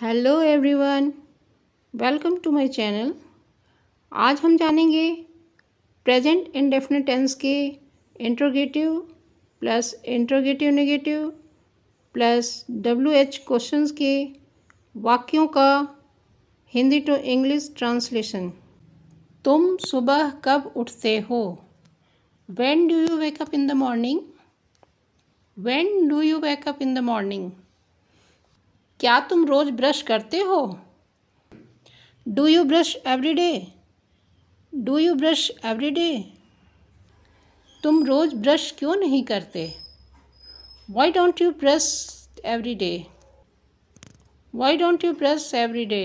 Hello everyone welcome to my channel आज हम जानेंगे प्रेजेंट इंडेफिनेट टेंस के interrogative plus interrogative negative plus W H question के वाक्यों का हिंदी टू इंग्लिश ट्रांसलेशन तुम सुबह कब उठते हो when do you wake up in the morning when do you wake up in the morning क्या तुम रोज़ ब्रश करते हो do you brush every day do you brush every day तुम रोज़ ब्रश क्यों नहीं करते why don't you brush every day why don't you brush every day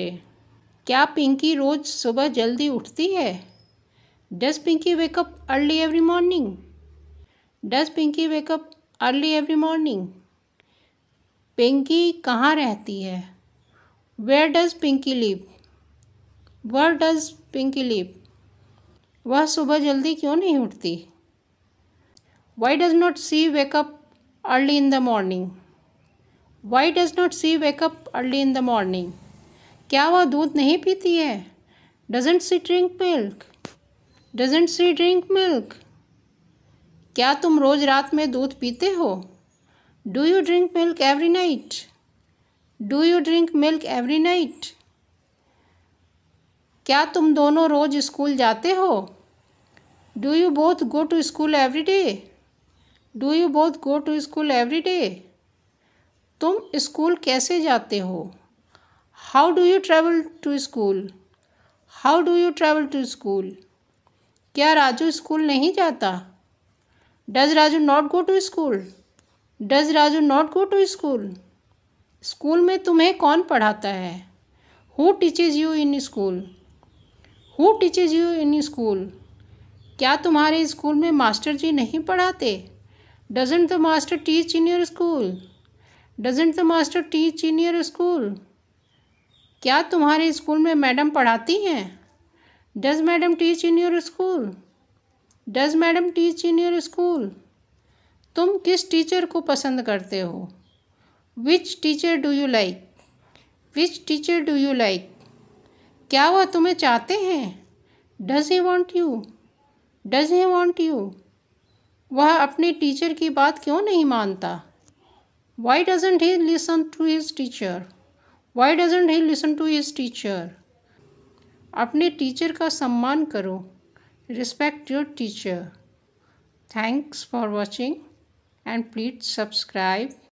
क्या पिंकी रोज़ सुबह जल्दी उठती है does Pinky wake up early every morning does Pinky wake up early every morning Pinky कहाँ रहती है where does Pinky live where does Pinky live वह सुबह जल्दी क्यों नहीं उठती why does not she wake up early in the morning why does not she wake up early in the morning क्या वह दूध नहीं पीती है doesn't she drink milk doesn't she drink milk क्या तुम रोज़ रात में दूध पीते हो Do you drink milk every night? Do you drink milk every night? क्या तुम दोनों रोज स्कूल जाते हो do you both go to school every day do you both go to school every day तुम स्कूल कैसे जाते हो how do you travel to school how do you travel to school क्या राजू स्कूल नहीं जाता does Raju not go to school does Raju not go to school school में तुम्हें कौन पढ़ाता है who teaches you in school who teaches you in school क्या तुम्हारे स्कूल में मास्टर जी नहीं पढ़ाते doesn't the master teach in your school doesn't the master teach in your school क्या तुम्हारे स्कूल में मैडम पढ़ाती हैं does madam teach in your school does madam teach in your school तुम किस टीचर को पसंद करते हो which teacher do you like which teacher do you like क्या वह तुम्हें चाहते हैं does he want you does he want you वह अपने टीचर की बात क्यों नहीं मानता why doesn't he listen to his teacher why doesn't he listen to his teacher अपने टीचर का सम्मान करो respect your teacher thanks for watching and please subscribe